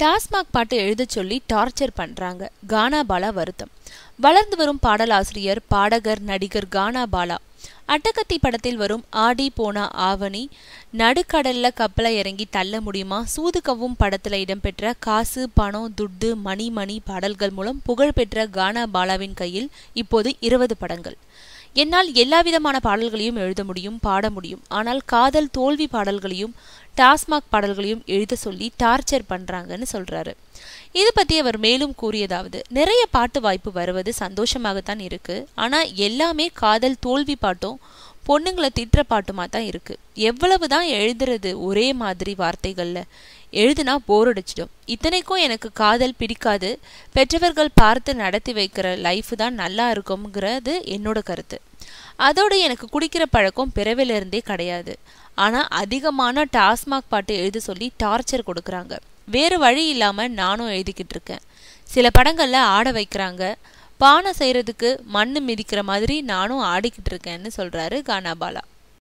டாஸ்மாக் பாட்டு எழுதச் சொல்லி டார்ச்சர் பண்றாங்க கானா பாலா வருத்தம் வளர்ந்து வரும் பாடலாசிரியர் பாடகர் நடிகர் கானா பாலா அட்டகத்தி படத்தில் வரும் ஆடி போனா ஆவணி நடுக்கடல்ல கப்பலை இறங்கி தள்ள முடியுமா சூதுகவும் படத்துல இடம்பெற்ற காசு பணம் துட்டு மணி மணி பாடல்கள் மூலம் புகழ்பெற்ற கானா பாலாவின் கையில் இப்போது இருபது படங்கள் என்னால் எல்லாவிதமான பாடல்களையும் எழுத முடியும் பாட முடியும் ஆனால் காதல் தோல்வி பாடல்களையும் டாஸ்மாக் பாடல்களையும் எழுத சொல்லி டார்ச்சர் பண்றாங்கன்னு சொல்றாரு இது பற்றி அவர் மேலும் கூறியதாவது நிறைய பாட்டு வாய்ப்பு வருவது சந்தோஷமாகத்தான் இருக்கு ஆனால் எல்லாமே காதல் தோல்வி பாட்டும் பொண்ணுங்களை திட்டுற பாட்டுமா தான் இருக்கு எவ்வளவு தான் எழுதுறது ஒரே மாதிரி வார்த்தைகள்ல எழுதுனா போர் அடிச்சிடும் இத்தனைக்கும் எனக்கு காதல் பிடிக்காது பெற்றவர்கள் பார்த்து நடத்தி வைக்கிற லைஃப் தான் நல்லா இருக்கும்ங்கிறது என்னோட கருத்து அதோடு எனக்கு குடிக்கிற பழக்கம் பிறவிலிருந்தே கிடையாது ஆனால் அதிகமான டாஸ்மாக் பாட்டு எழுத சொல்லி டார்ச்சர் கொடுக்குறாங்க வேறு வழி இல்லாமல் நானும் எழுதிக்கிட்டு இருக்கேன் சில படங்களில் ஆட வைக்கிறாங்க பானை செய்கிறதுக்கு மண் மிதிக்கிற மாதிரி நானும் ஆடிக்கிட்டு இருக்கேன்னு சொல்கிறாரு கானாபாலா